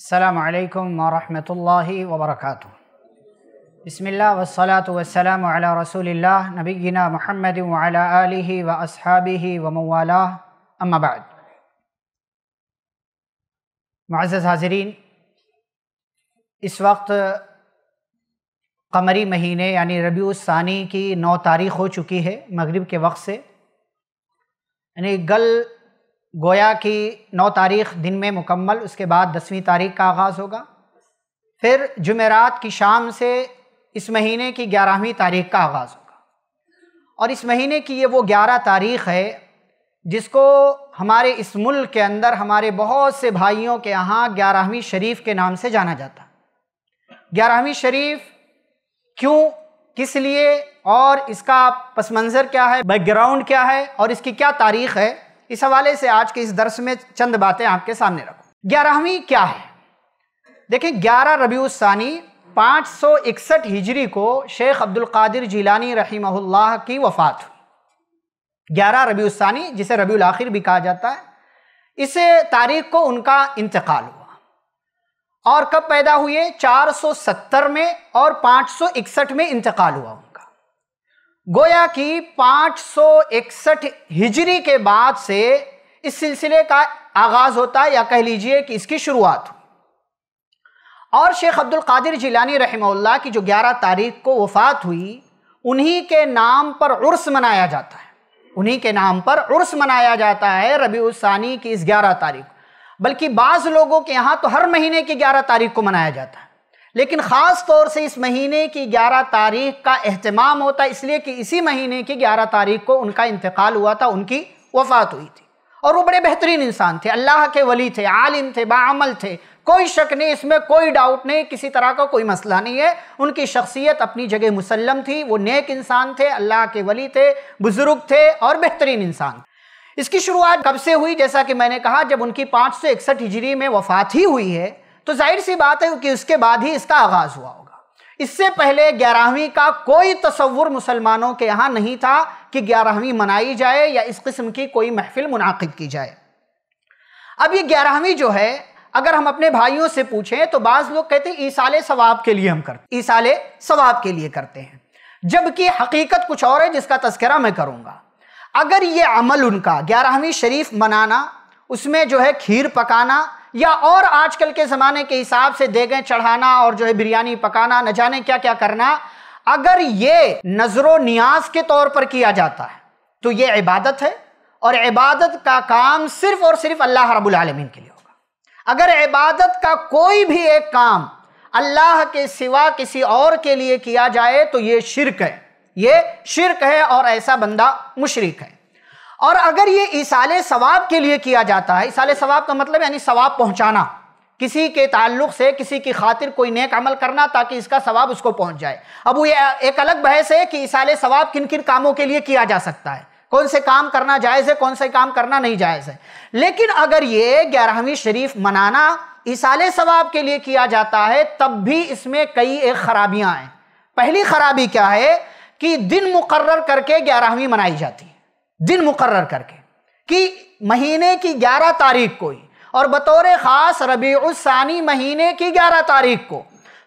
अल्लाम वरहमल वबरक बसमिल्ल वसलात वसलम रसूल नबीना महमद व असहाबी व मवाला अम्माबाद मज़ हाजरीन इस वक्त कमरी महीने यानी रबी सानी की नौ तारीख हो चुकी है मगरिब के वक्त से यानी गल गोया कि नौ तारीख दिन में मुकम्मल उसके बाद दसवीं तारीख का आगाज़ होगा फिर जुमेरात की शाम से इस महीने की ग्यारहवीं तारीख का आगाज़ होगा और इस महीने की ये वो ग्यारह तारीख है जिसको हमारे इस मुल्क के अंदर हमारे बहुत से भाइयों के यहाँ ग्यारहवीं शरीफ के नाम से जाना जाता ग्यारहवीं शरीफ क्यों किस लिए और इसका पस मंज़र क्या है बैकग्राउंड क्या है और इसकी क्या तारीख़ है इस हवाले से आज के इस दर्श में चंद बातें आपके सामने रखो ग्यारहवीं क्या है देखें ग्यारह रबी उसानी पाँच सौ इकसठ हिजरी को शेख अब्दुल कादिर जिलानी रही की वफ़ात ग्यारह रबी सानी जिसे रबी आखिर भी कहा जाता है इस तारीख को उनका इंतकाल हुआ और कब पैदा हुए चार सौ सत्तर में और पाँच सौ इकसठ में इंतकाल हुआ गोया कि 561 हिजरी के बाद से इस सिलसिले का आगाज होता है या कह लीजिए कि इसकी शुरुआत हुई और शेख अब्दुल कादिर जिलानी रहमल्ला की जो 11 तारीख को वफात हुई उन्हीं के नाम पर उर्स मनाया जाता है उन्हीं के नाम पर उर्स मनाया जाता है रबी उसानी की इस 11 तारीख बल्कि बाज़ लोगों के यहाँ तो हर महीने की 11 तारीख को मनाया जाता है लेकिन ख़ास तौर से इस महीने की 11 तारीख का अहतमाम होता है इसलिए कि इसी महीने की 11 तारीख को उनका इंतकाल हुआ था उनकी वफात हुई थी और वो बड़े बेहतरीन इंसान थे अल्लाह के वली थे आलिम थे बामल थे कोई शक नहीं इसमें कोई डाउट नहीं किसी तरह का कोई मसला नहीं है उनकी शख्सियत अपनी जगह मुसलम थी वो नेक इंसान थे अल्लाह के वली थे बुज़ुर्ग थे और बेहतरीन इंसान इसकी शुरुआत कब से हुई जैसा कि मैंने कहा जब उनकी पाँच सौ इकसठ हिजरी में वफात ही हुई है तो जाहिर सी बात है कि उसके बाद ही इसका आगाज़ हुआ होगा इससे पहले ग्यारहवीं का कोई तस्वुर मुसलमानों के यहाँ नहीं था कि ग्यारहवीं मनाई जाए या इस किस्म की कोई महफिल मुनद की जाए अब ये ग्यारहवीं जो है अगर हम अपने भाइयों से पूछें तो बाज़ लोग कहते हैं ईसाले सवाब के लिए हम करते ईसाले सवाब के लिए करते हैं जबकि हकीकत कुछ और है जिसका तस्करा मैं करूँगा अगर ये अमल उनका ग्यारहवीं शरीफ मनाना उसमें जो है खीर पकाना या और आजकल के ज़माने के हिसाब से देगे चढ़ाना और जो है बिरयानी पकाना न जाने क्या क्या करना अगर ये नजर न्याज के तौर पर किया जाता है तो ये इबादत है और इबादत का काम सिर्फ और सिर्फ अल्लाह रब्बुल आलमीन के लिए होगा अगर इबादत का कोई भी एक काम अल्लाह के सिवा किसी और के लिए किया जाए तो ये शिरक है ये शिरक है और ऐसा बंदा मुशरक है और अगर ये इसाले सवाब के लिए किया जाता है इसाले सवाब का मतलब यानी सवाब पहुंचाना किसी के ताल्लुक से किसी की खातिर कोई नेक अमल करना ताकि इसका सवाब उसको पहुंच जाए अब वो एक अलग बहस है कि इसाले सवाब किन किन कामों के लिए किया जा सकता है कौन से काम करना जायज़ है कौन से काम करना नहीं जायज़ है लेकिन अगर ये ग्यारहवीं शरीफ मनाना इसाले सवाब के लिए किया जाता है तब भी इसमें कई एक खराबियाँ हैं पहली खराबी क्या है कि दिन मुकर करके ग्यारहवीं मनाई जाती है दिन मुकर करके कि महीने की ग्यारह तारीख को ही और बतौर ख़ास रबीसानी महीने की ग्यारह तारीख को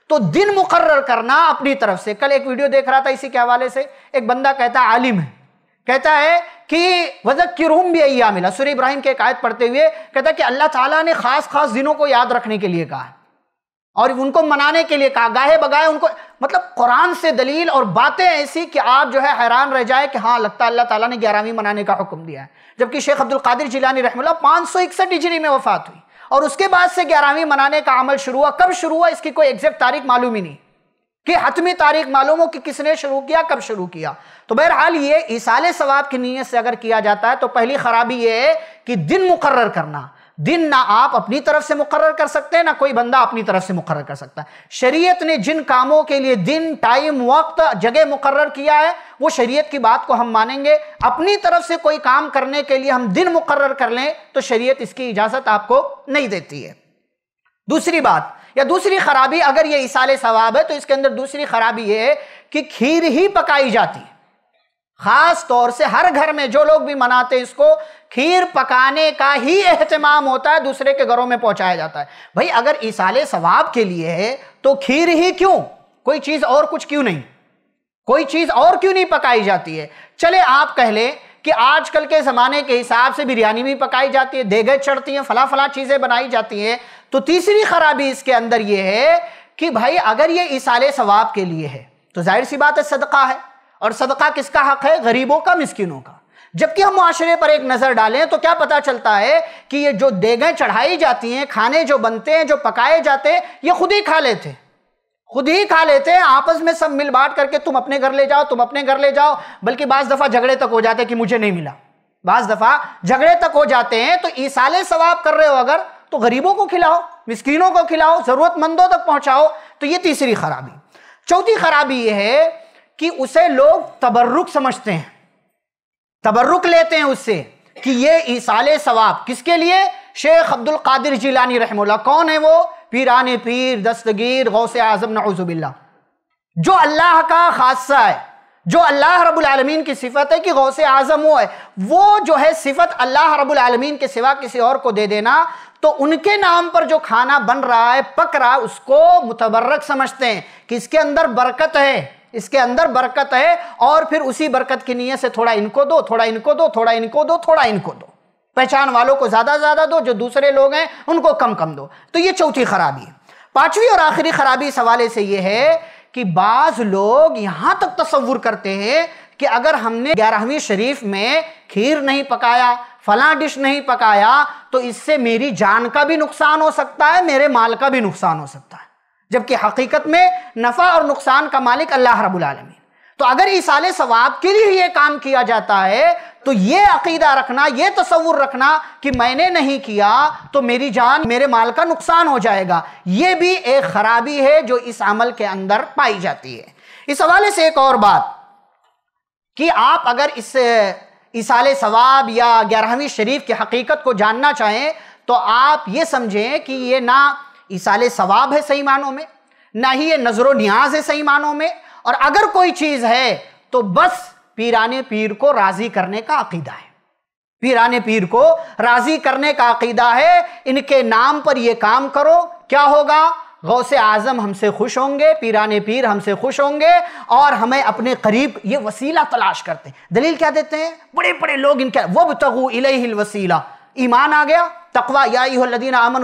तो दिन मुकर करना अपनी तरफ से कल एक वीडियो देख रहा था इसी के हवाले से एक बंदा कहता आलिम है कहता है कि वजह की रूम भी अया मिला सूर्य इब्राहिम के एक आयत पढ़ते हुए कहता है कि अल्लाह ताला ने ख़ास ख़ास दिनों को याद रखने के लिए कहा है और उनको मनाने के लिए कहा गाहे बगाए उनको मतलब कुरान से दलील और बातें ऐसी कि आप जो है हैरान रह जाए कि हाँ लगता अल्लाह ताला ने ग्यारहवीं मनाने का हुक्म दिया है जबकि शेख अब्दुल कादिर जिलानी रहमल्ला पाँच सौ इकसठ डिजरी में वफात हुई और उसके बाद से ग्यारहवीं मनाने का अमल शुरू हुआ कब शुरू हुआ इसकी कोई एग्जैक्ट तारीख मालूम ही नहीं कि हतमी तारीख मालूम हो कि किसने शुरू किया कब शुरू किया तो बहरहाल ये इसाले सवाब की नीयत से अगर किया जाता है तो पहली खराबी ये है कि दिन मुकर्र करना दिन ना आप अपनी तरफ से मुकर कर सकते हैं ना कोई बंदा अपनी तरफ से मुकर कर सकता है शरीयत ने जिन कामों के लिए दिन टाइम वक्त जगह मुकर किया है वो शरीयत की बात को हम मानेंगे अपनी तरफ से कोई काम करने के लिए हम दिन मुकर कर लें तो शरीयत इसकी इजाज़त आपको नहीं देती है दूसरी बात या दूसरी खराबी अगर ये इसाले सवाब है तो इसके अंदर दूसरी खराबी यह है कि खीर ही पकाई जाती है खास तौर से हर घर में जो लोग भी मनाते हैं इसको खीर पकाने का ही एहतमाम होता है दूसरे के घरों में पहुंचाया जाता है भाई अगर इसाले सवाब के लिए है तो खीर ही क्यों कोई चीज़ और कुछ क्यों नहीं कोई चीज़ और क्यों नहीं पकाई जाती है चले आप कह लें कि आजकल के ज़माने के हिसाब से बिरयानी भी पकाई जाती है देगे चढ़ती है फला फला चीज़ें बनाई जाती हैं तो तीसरी खराबी इसके अंदर ये है कि भाई अगर ये इसाले सवाब के लिए है तो जाहिर सी बात है सदका है और सदका किसका हक है गरीबों का मिस्किनों का जबकि हम माशरे पर एक नज़र डालें तो क्या पता चलता है कि ये जो देगें चढ़ाई जाती हैं खाने जो बनते हैं जो पकाए जाते हैं ये खुद ही खा लेते हैं खुद ही खा लेते हैं आपस में सब मिल बांट करके तुम अपने घर ले जाओ तुम अपने घर ले जाओ बल्कि बाज़ दफ़ा झगड़े तक हो जाते कि मुझे नहीं मिला बाज़ दफ़ा झगड़े तक हो जाते हैं तो ईसाले सवाब कर रहे हो अगर तो गरीबों को खिलाओ मिस्किनों को खिलाओ ज़रूरतमंदों तक पहुँचाओ तो ये तीसरी खराबी चौथी खराबी ये है कि उसे लोग तबर्रुक समझते हैं तबर्रुक लेते हैं उससे कि ये इसाले सवाब किसके लिए शेख अब्दुल कादिर जिलानी रहमोला कौन है वो पीरान पीर दस्तगीर गौसे आजम नजुबिल्ला जो अल्लाह का खादसा है जो अल्लाह रबालमीन की सिफत है कि गौसे आजम वो है वो जो है सिफत अल्लाह आलमीन के सिवा किसी और को दे देना तो उनके नाम पर जो खाना बन रहा है पक रहा है उसको मुतबर्रक समझते हैं कि इसके अंदर बरकत है इसके अंदर बरकत है और फिर उसी बरकत की नीयत से थोड़ा इनको दो थोड़ा इनको दो थोड़ा इनको दो थोड़ा इनको दो पहचान वालों को ज़्यादा ज़्यादा दो जो दूसरे लोग हैं उनको कम कम दो तो ये चौथी खराबी है पाँचवीं और आखिरी खराबी इस हवाले से ये है कि बाज़ लोग यहां तक तस्वुर करते हैं कि अगर हमने ग्यारहवीं शरीफ में खीर नहीं पकाया फला डिश नहीं पकाया तो इससे मेरी जान का भी नुकसान हो सकता है मेरे माल का भी नुकसान हो सकता है जबकि हकीकत में नफ़ा और नुकसान का मालिक अल्लाह रबालमीन तो अगर इस आले सवाब के लिए ये काम किया जाता है तो ये अकीदा रखना ये तस्वुर रखना कि मैंने नहीं किया तो मेरी जान मेरे माल का नुकसान हो जाएगा ये भी एक खराबी है जो इस अमल के अंदर पाई जाती है इस हवाले से एक और बात कि आप अगर इस इसाले सवाब या ग्यारहवीं शरीफ की हकीकत को जानना चाहें तो आप ये समझें कि ये ना इसाले सवाब है सही मानों में ना ही ये नजरो न्याज है सही मानों में और अगर कोई चीज़ है तो बस पीराने पीर को राज़ी करने का अकीदा है पीराने पीर को राज़ी करने का अकीदा है इनके नाम पर ये काम करो क्या होगा गौसे आज़म हमसे खुश होंगे पीराने पीर हमसे खुश होंगे और हमें अपने करीब ये वसीला तलाश करते हैं दलील क्या देते हैं बड़े बड़े लोग इनके वब तगु इले वसीला ईमान आ गया तकवा यादीन अमन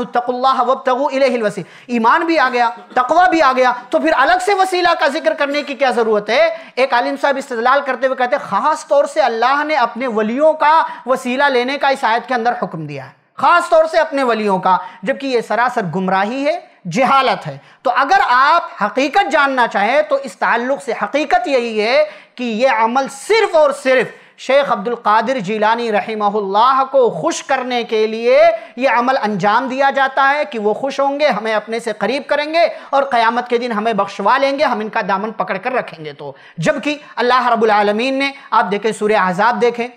वसी ईमान भी आ गया तकवा भी आ गया तो फिर अलग से वसीला का जिक्र करने की क्या ज़रूरत है एक आलिम साहब इस्तलाल करते हुए कहते हैं ख़ास तौर से अल्लाह ने अपने वलियों का वसीला लेने का इस आयत के अंदर हुक्म दिया है ख़ास तौर से अपने वलियों का जबकि ये सरासर गुमराही है जहालत है तो अगर आप हकीकत जानना चाहें तो इस ताल्लुक़ से हकीकत यही है कि यह अमल सिर्फ़ और सिर्फ़ शेख अब्दुल कादिर जीलानी रहीमहुल्लाह को खुश करने के लिए ये अमल अंजाम दिया जाता है कि वो खुश होंगे हमें अपने से करीब करेंगे और क़यामत के दिन हमें बख्शवा लेंगे हम इनका दामन पकड़ कर रखेंगे तो जबकि अल्लाह रबालमीन ने आप देखें सूर्य आज़ाब देखें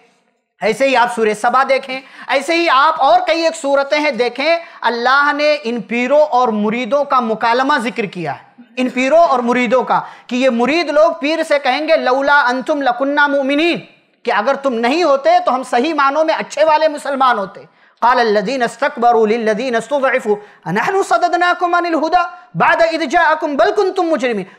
ऐसे ही आप सूर्य सबा देखें ऐसे ही आप और कई एक सूरतें हैं देखें अल्लाह ने इन पीरों और मुरीदों का मुकालमा जिक्र किया है इन पीरों और मुरीदों का कि ये मुरीद लोग पीर से कहेंगे लौला अंतुम लकुन्ना मुमिनीन कि अगर तुम नहीं होते तो हम सही मानों में अच्छे वाले मुसलमान होते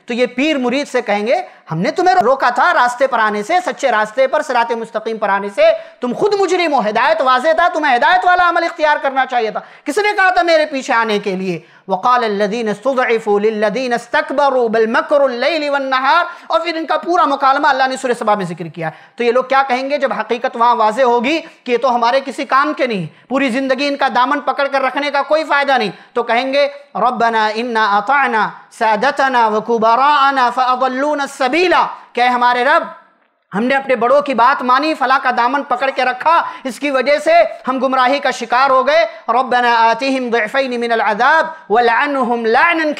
तो ये पीर मुरीद से कहेंगे हमने तुम्हें रोका था रास्ते पर आने से सच्चे रास्ते पर सरात मुस्तकीम पर आने से तुम खुद मुजरिम हो हिदायत वाजे था तुम्हें हिदायत वाला अमल इख्तियार करना चाहिए था किसने कहा था मेरे पीछे आने के लिए वक़ाल लदीन सुदीन तकबर बलमकर और फिर इनका पूरा मुकालमा अल्लाह ने सुर सबा में जिक्र किया तो ये लोग क्या कहेंगे जब हकीकत वहाँ वाज होगी कि ये तो हमारे किसी काम के नहीं पूरी ज़िंदगी इनका दामन पकड़ कर रखने का कोई फ़ायदा नहीं तो कहेंगे रबना इन्ना अताना सदतना वकुबराना फ़लून सबीला कह हमारे रब हमने अपने बड़ों की बात मानी फला का दामन पकड़ के रखा इसकी वजह से हम गुमराही का शिकार हो गए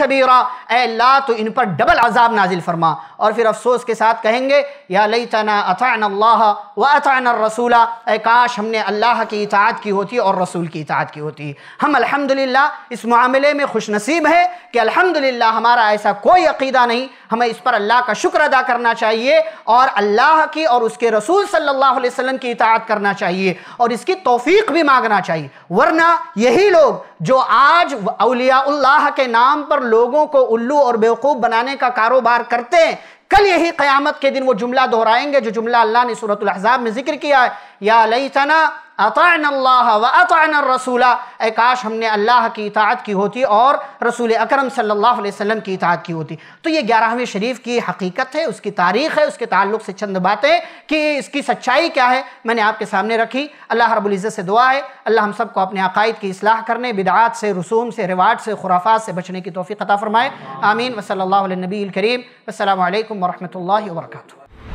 कबीरा तो इन पर डबल अजाब नाजिल फरमा और फिर अफसोस के साथ कहेंगे या लई तना व अतान रसूला ए काश हमने अल्लाह की इतात की होती और रसूल की इतात की होती हम अल्हम्दुलिल्लाह इस मामले में खुश नसीब है कि अल्हम्दुलिल्लाह हमारा ऐसा कोई अकीदा नहीं हमें इस पर अल्लाह का शुक्र अदा करना चाहिए और अल्लाह अल्लाह की और उसके रसूल सल्लल्लाहु अलैहि वसल्लम की इताअत करना चाहिए और इसकी तौफीक भी मांगना चाहिए वरना यही लोग जो आज अल्लाह के नाम पर लोगों को उल्लू और बेवकूफ़ बनाने का कारोबार करते हैं कल यही क़यामत के दिन वो जुमला दोहराएंगे जो जुमला अल्लाह ने सूरत अहज़ाब में जिक्र किया है या लई अतान अल्लाह व अतान रसूला ए काश हमने अल्लाह की इतात की होती और रसूल अकरम सल्लल्लाहु अलैहि वसल्लम की इतात की होती तो ये ग्यारहवीं शरीफ की हकीकत है उसकी तारीख़ है उसके ताल्लुक से चंद बातें कि इसकी सच्चाई क्या है मैंने आपके सामने रखी अल्लाह रबुल्ज़त से दुआ है अल्लाह हम सबको अपने अकायद की असलाह करने बिदात से रसूम से रिवाज से खुराफा से बचने की तोफ़ी अता फ़रमाए आमीन वसल नबी करीम असल वरहमल वर्का